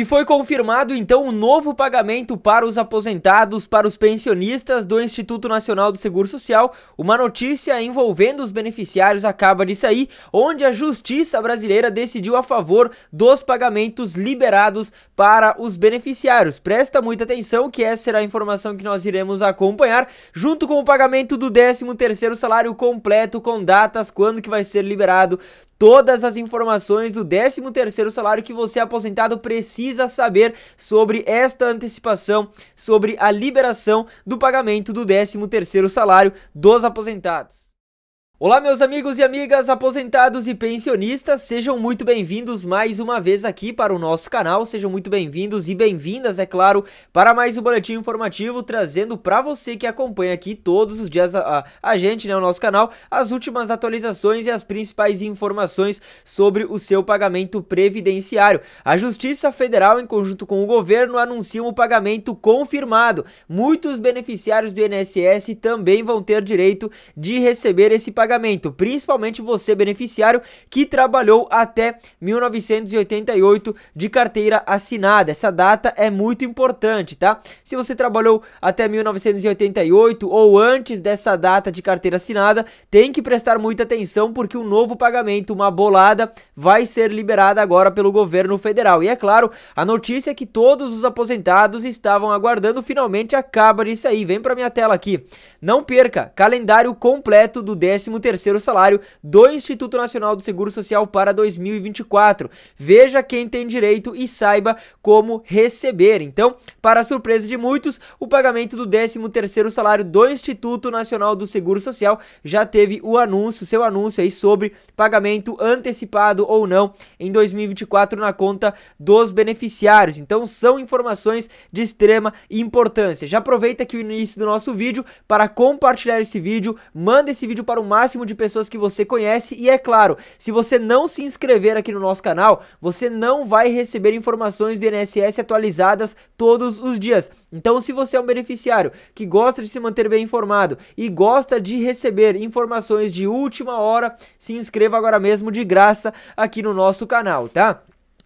E foi confirmado então o um novo pagamento para os aposentados, para os pensionistas do Instituto Nacional do Seguro Social. Uma notícia envolvendo os beneficiários acaba de sair, onde a justiça brasileira decidiu a favor dos pagamentos liberados para os beneficiários. Presta muita atenção que essa será a informação que nós iremos acompanhar, junto com o pagamento do 13º salário completo com datas quando que vai ser liberado. Todas as informações do 13º salário que você aposentado precisa precisa saber sobre esta antecipação, sobre a liberação do pagamento do 13º salário dos aposentados. Olá, meus amigos e amigas, aposentados e pensionistas, sejam muito bem-vindos mais uma vez aqui para o nosso canal, sejam muito bem-vindos e bem-vindas, é claro, para mais um boletim informativo, trazendo para você que acompanha aqui todos os dias a, a, a, gente, né, o nosso canal, as últimas atualizações e as principais informações sobre o seu pagamento previdenciário. A Justiça Federal, em conjunto com o governo, anuncia o pagamento confirmado. Muitos beneficiários do INSS também vão ter direito de receber esse pagamento pagamento, principalmente você beneficiário que trabalhou até 1988 de carteira assinada. Essa data é muito importante, tá? Se você trabalhou até 1988 ou antes dessa data de carteira assinada, tem que prestar muita atenção porque um novo pagamento, uma bolada, vai ser liberada agora pelo governo federal. E é claro, a notícia é que todos os aposentados estavam aguardando finalmente acaba disso aí Vem para minha tela aqui. Não perca calendário completo do 13 terceiro salário do Instituto Nacional do Seguro Social para 2024. Veja quem tem direito e saiba como receber. Então, para surpresa de muitos, o pagamento do 13º salário do Instituto Nacional do Seguro Social já teve o anúncio, seu anúncio aí sobre pagamento antecipado ou não em 2024 na conta dos beneficiários. Então, são informações de extrema importância. Já aproveita aqui o início do nosso vídeo para compartilhar esse vídeo, manda esse vídeo para o máximo máximo de pessoas que você conhece. E é claro, se você não se inscrever aqui no nosso canal, você não vai receber informações do INSS atualizadas todos os dias. Então, se você é um beneficiário que gosta de se manter bem informado e gosta de receber informações de última hora, se inscreva agora mesmo de graça aqui no nosso canal, tá?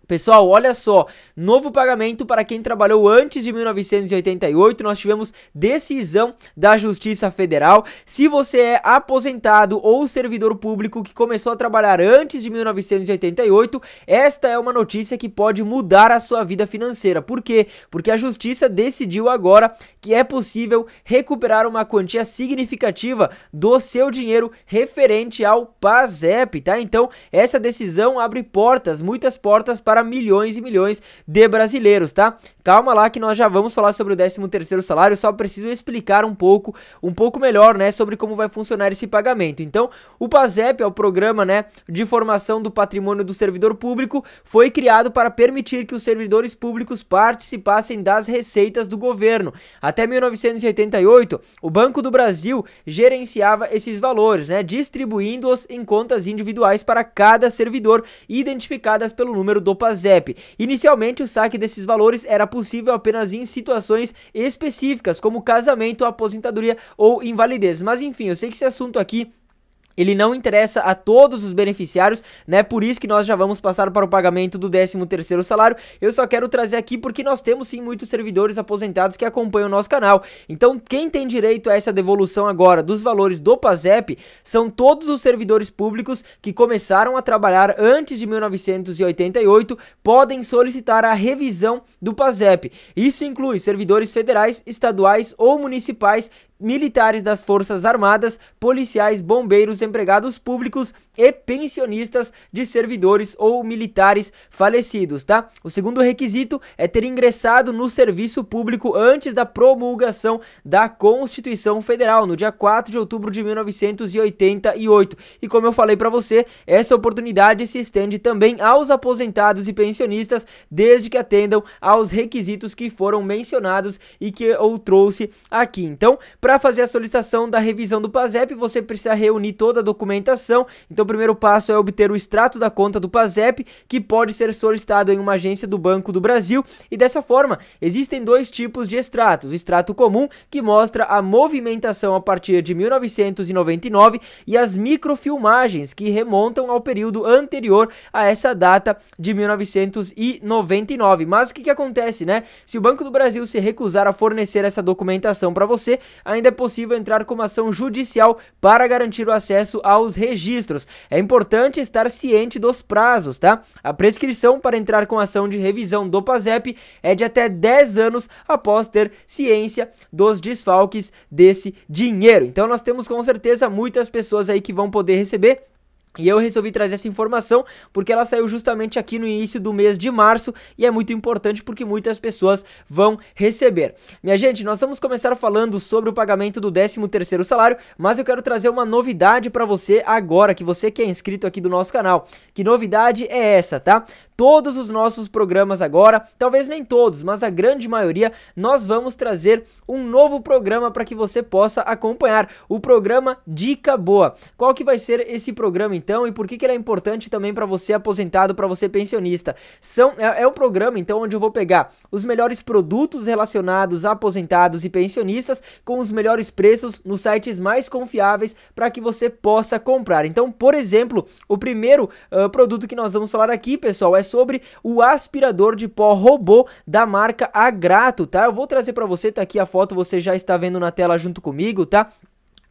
Pessoal, olha só, novo pagamento para quem trabalhou antes de 1988, nós tivemos decisão da Justiça Federal. Se você é aposentado ou servidor público que começou a trabalhar antes de 1988, esta é uma notícia que pode mudar a sua vida financeira. Por quê? Porque a Justiça decidiu agora que é possível recuperar uma quantia significativa do seu dinheiro referente ao PASEP, tá? Então, essa decisão abre portas, muitas portas para para milhões e milhões de brasileiros, tá? Calma lá que nós já vamos falar sobre o 13º salário, só preciso explicar um pouco, um pouco melhor, né, sobre como vai funcionar esse pagamento. Então, o PASEP é o programa, né, de formação do patrimônio do servidor público, foi criado para permitir que os servidores públicos participassem das receitas do governo. Até 1988, o Banco do Brasil gerenciava esses valores, né, distribuindo-os em contas individuais para cada servidor, identificadas pelo número do ZEP. Inicialmente, o saque desses valores era possível apenas em situações específicas, como casamento, aposentadoria ou invalidez. Mas enfim, eu sei que esse assunto aqui ele não interessa a todos os beneficiários, né? Por isso que nós já vamos passar para o pagamento do 13º salário. Eu só quero trazer aqui porque nós temos sim muitos servidores aposentados que acompanham o nosso canal. Então, quem tem direito a essa devolução agora dos valores do PASEP são todos os servidores públicos que começaram a trabalhar antes de 1988, podem solicitar a revisão do PASEP. Isso inclui servidores federais, estaduais ou municipais militares das Forças Armadas, policiais, bombeiros, empregados públicos e pensionistas de servidores ou militares falecidos, tá? O segundo requisito é ter ingressado no serviço público antes da promulgação da Constituição Federal, no dia 4 de outubro de 1988. E como eu falei para você, essa oportunidade se estende também aos aposentados e pensionistas, desde que atendam aos requisitos que foram mencionados e que eu trouxe aqui. Então, para para fazer a solicitação da revisão do PASEP, você precisa reunir toda a documentação. Então, o primeiro passo é obter o extrato da conta do PASEP, que pode ser solicitado em uma agência do Banco do Brasil. E dessa forma, existem dois tipos de extratos: o extrato comum, que mostra a movimentação a partir de 1999, e as microfilmagens, que remontam ao período anterior a essa data de 1999. Mas o que, que acontece, né? Se o Banco do Brasil se recusar a fornecer essa documentação para você, ainda ainda é possível entrar com uma ação judicial para garantir o acesso aos registros. É importante estar ciente dos prazos, tá? A prescrição para entrar com ação de revisão do PASEP é de até 10 anos após ter ciência dos desfalques desse dinheiro. Então nós temos com certeza muitas pessoas aí que vão poder receber e eu resolvi trazer essa informação porque ela saiu justamente aqui no início do mês de março e é muito importante porque muitas pessoas vão receber. Minha gente, nós vamos começar falando sobre o pagamento do 13º salário, mas eu quero trazer uma novidade para você agora, que você que é inscrito aqui do nosso canal. Que novidade é essa, tá? Todos os nossos programas agora, talvez nem todos, mas a grande maioria, nós vamos trazer um novo programa para que você possa acompanhar, o programa Dica Boa. Qual que vai ser esse programa então, e por que, que ele é importante também para você aposentado, para você pensionista. São, é, é um programa, então, onde eu vou pegar os melhores produtos relacionados a aposentados e pensionistas com os melhores preços nos sites mais confiáveis para que você possa comprar. Então, por exemplo, o primeiro uh, produto que nós vamos falar aqui, pessoal, é sobre o aspirador de pó robô da marca Agrato, tá? Eu vou trazer para você, tá aqui a foto, você já está vendo na tela junto comigo, tá?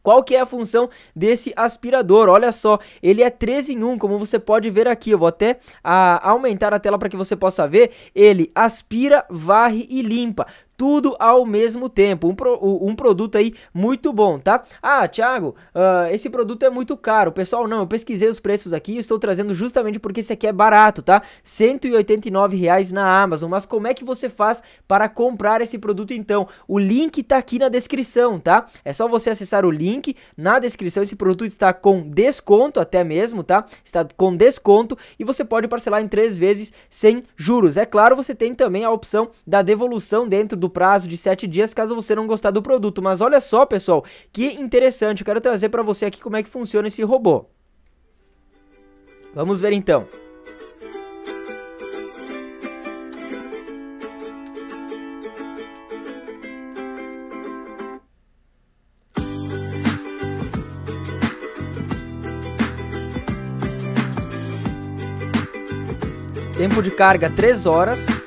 Qual que é a função desse aspirador? Olha só, ele é 3 em 1, como você pode ver aqui. Eu vou até a, ah, aumentar a tela para que você possa ver. Ele aspira, varre e limpa tudo ao mesmo tempo. Um, pro, um produto aí muito bom, tá? Ah, Thiago, uh, esse produto é muito caro. Pessoal, não, eu pesquisei os preços aqui e estou trazendo justamente porque esse aqui é barato, tá? R$189,00 reais na Amazon. Mas como é que você faz para comprar esse produto então? O link tá aqui na descrição, tá? É só você acessar o link na descrição. Esse produto está com desconto até mesmo, tá? Está com desconto e você pode parcelar em três vezes sem juros. É claro, você tem também a opção da devolução dentro do do prazo de 7 dias caso você não gostar do produto. Mas olha só, pessoal, que interessante. Eu quero trazer para você aqui como é que funciona esse robô. Vamos ver então. Tempo de carga 3 horas.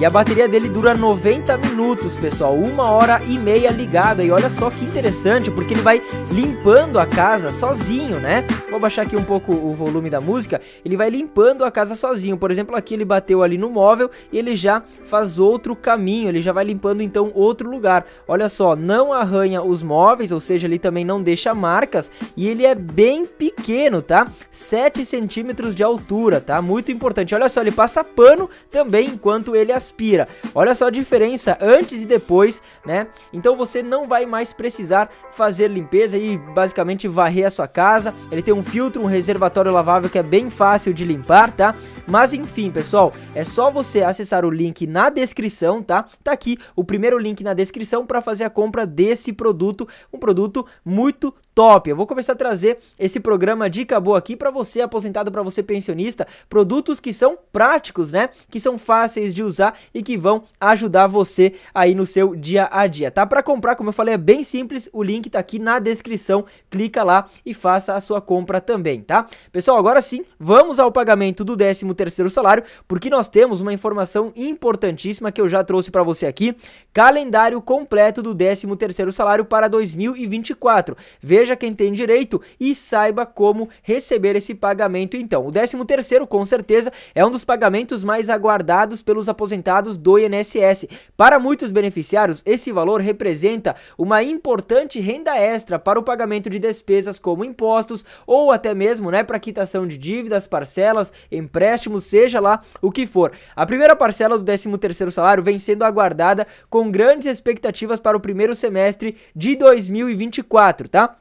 E a bateria dele dura 90 minutos, pessoal, uma hora e meia ligada. E olha só que interessante, porque ele vai limpando a casa sozinho, né? Vou baixar aqui um pouco o volume da música. Ele vai limpando a casa sozinho. Por exemplo, aqui ele bateu ali no móvel e ele já faz outro caminho. Ele já vai limpando então outro lugar. Olha só, não arranha os móveis, ou seja, ele também não deixa marcas. E ele é bem pequeno, tá? 7 centímetros de altura, tá? Muito importante. Olha só, ele passa pano também enquanto ele aspira. Olha só a diferença antes e depois, né? Então você não vai mais precisar fazer limpeza e basicamente varrer a sua casa. Ele tem um um filtro, um reservatório lavável que é bem fácil de limpar, tá? Mas enfim, pessoal, é só você acessar o link na descrição, tá? Tá aqui o primeiro link na descrição para fazer a compra desse produto, um produto muito top. Eu vou começar a trazer esse programa Dica Boa aqui para você aposentado, para você pensionista, produtos que são práticos, né? Que são fáceis de usar e que vão ajudar você aí no seu dia a dia, tá? Para comprar, como eu falei, é bem simples, o link tá aqui na descrição. Clica lá e faça a sua compra também, tá? Pessoal, agora sim, vamos ao pagamento do 13º salário, porque nós temos uma informação importantíssima que eu já trouxe para você aqui, calendário completo do 13º salário para 2024. Veja Veja quem tem direito e saiba como receber esse pagamento então. O 13 terceiro com certeza é um dos pagamentos mais aguardados pelos aposentados do INSS. Para muitos beneficiários, esse valor representa uma importante renda extra para o pagamento de despesas como impostos ou até mesmo, né, para quitação de dívidas, parcelas, empréstimos, seja lá o que for. A primeira parcela do 13 terceiro salário vem sendo aguardada com grandes expectativas para o primeiro semestre de 2024, tá?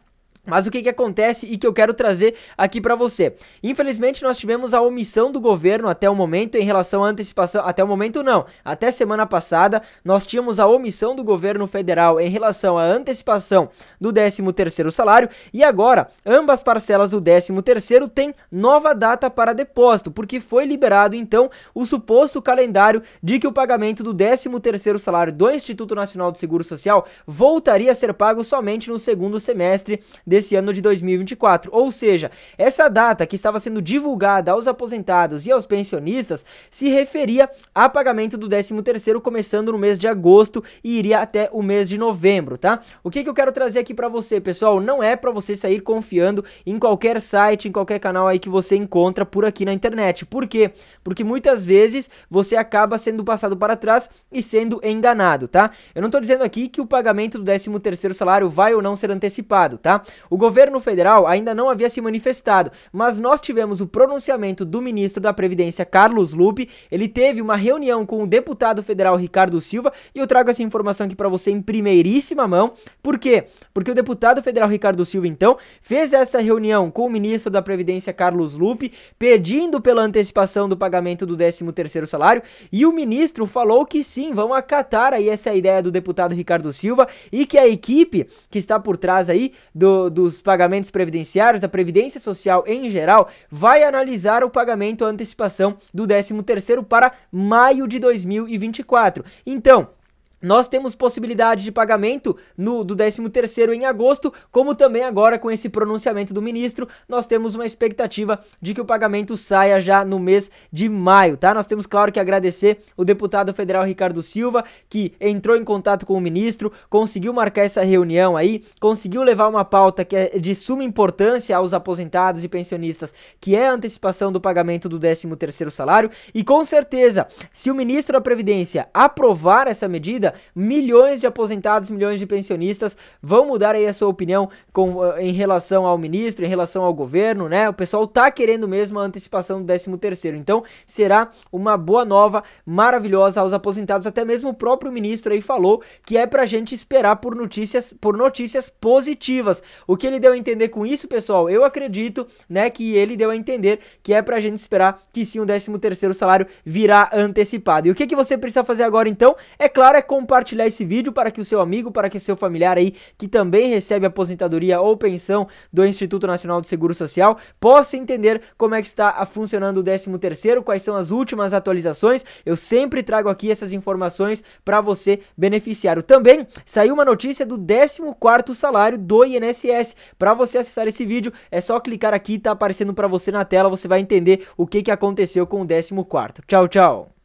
Mas o que, que acontece e que eu quero trazer aqui para você? Infelizmente, nós tivemos a omissão do governo até o momento em relação à antecipação. Até o momento, não. Até semana passada, nós tínhamos a omissão do governo federal em relação à antecipação do 13 salário. E agora, ambas parcelas do 13 têm nova data para depósito, porque foi liberado, então, o suposto calendário de que o pagamento do 13 salário do Instituto Nacional do Seguro Social voltaria a ser pago somente no segundo semestre de desse ano de 2024. Ou seja, essa data que estava sendo divulgada aos aposentados e aos pensionistas se referia a pagamento do 13º começando no mês de agosto e iria até o mês de novembro, tá? O que, que eu quero trazer aqui para você, pessoal, não é para você sair confiando em qualquer site, em qualquer canal aí que você encontra por aqui na internet. Por quê? Porque muitas vezes você acaba sendo passado para trás e sendo enganado, tá? Eu não tô dizendo aqui que o pagamento do 13º salário vai ou não ser antecipado, tá? O governo federal ainda não havia se manifestado, mas nós tivemos o pronunciamento do ministro da Previdência, Carlos Lupe. Ele teve uma reunião com o deputado federal Ricardo Silva e eu trago essa informação aqui para você em primeiríssima mão. Por quê? Porque o deputado federal Ricardo Silva, então, fez essa reunião com o ministro da Previdência, Carlos Lupe, pedindo pela antecipação do pagamento do 13º salário e o ministro falou que sim, vão acatar aí essa ideia do deputado Ricardo Silva e que a equipe que está por trás aí do, dos pagamentos previdenciários, da Previdência Social em geral, vai analisar o pagamento à antecipação do 13 para maio de 2024. Então, nós temos possibilidade de pagamento no, do 13º em agosto, como também agora com esse pronunciamento do ministro, nós temos uma expectativa de que o pagamento saia já no mês de maio, tá? Nós temos, claro, que agradecer o deputado federal Ricardo Silva, que entrou em contato com o ministro, conseguiu marcar essa reunião aí, conseguiu levar uma pauta que é de suma importância aos aposentados e pensionistas, que é a antecipação do pagamento do 13º salário, e com certeza, se o ministro da Previdência aprovar essa medida, ainda, milhões de aposentados, milhões de pensionistas vão mudar aí a sua opinião com, ah, em relação ao ministro, em relação ao governo, né? O pessoal tá querendo mesmo a antecipação do 13 terceiro. Então, será uma boa nova, maravilhosa aos aposentados. Até mesmo o próprio ministro aí falou que é pra gente esperar por notícias, por notícias positivas. O que ele deu a entender com isso, pessoal? Eu acredito, né, que ele deu a entender que é pra gente esperar que sim o 13 terceiro salário virá antecipado. E o que, que você precisa fazer agora então? É claro, é com compartilhar esse vídeo para que o seu amigo, para que seu familiar aí que também recebe aposentadoria ou pensão do Instituto Nacional de Seguro Social possa entender como é que está funcionando o 13º, quais são as últimas atualizações. Eu sempre trago aqui essas informações para você beneficiário. Também saiu uma notícia do 14º salário do INSS. Para você acessar esse vídeo, é só clicar aqui, tá aparecendo para você na tela, você vai entender o que, que aconteceu com o 14º. Tchau, tchau!